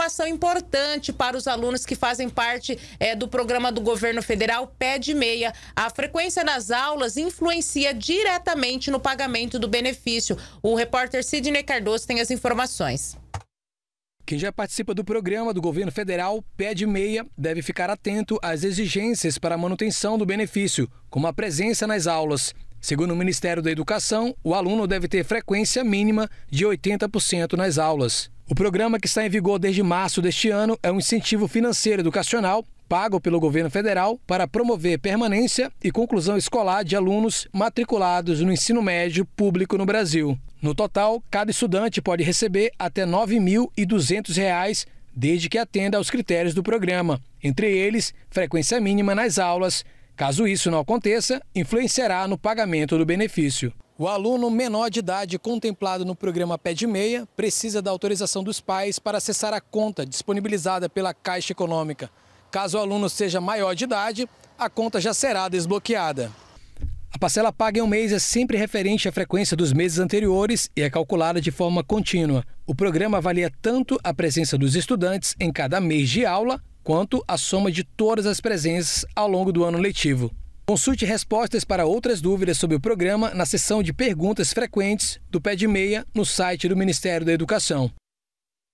informação importante para os alunos que fazem parte é, do programa do governo federal PED Meia. A frequência das aulas influencia diretamente no pagamento do benefício. O repórter Sidney Cardoso tem as informações. Quem já participa do programa do governo federal PED Meia deve ficar atento às exigências para a manutenção do benefício, como a presença nas aulas. Segundo o Ministério da Educação, o aluno deve ter frequência mínima de 80% nas aulas. O programa, que está em vigor desde março deste ano, é um incentivo financeiro educacional pago pelo governo federal para promover permanência e conclusão escolar de alunos matriculados no ensino médio público no Brasil. No total, cada estudante pode receber até R$ 9.200 desde que atenda aos critérios do programa, entre eles frequência mínima nas aulas. Caso isso não aconteça, influenciará no pagamento do benefício. O aluno menor de idade contemplado no programa Pé de Meia precisa da autorização dos pais para acessar a conta disponibilizada pela Caixa Econômica. Caso o aluno seja maior de idade, a conta já será desbloqueada. A parcela paga em um mês é sempre referente à frequência dos meses anteriores e é calculada de forma contínua. O programa avalia tanto a presença dos estudantes em cada mês de aula, quanto a soma de todas as presenças ao longo do ano letivo. Consulte respostas para outras dúvidas sobre o programa na seção de perguntas frequentes do Pé de Meia no site do Ministério da Educação.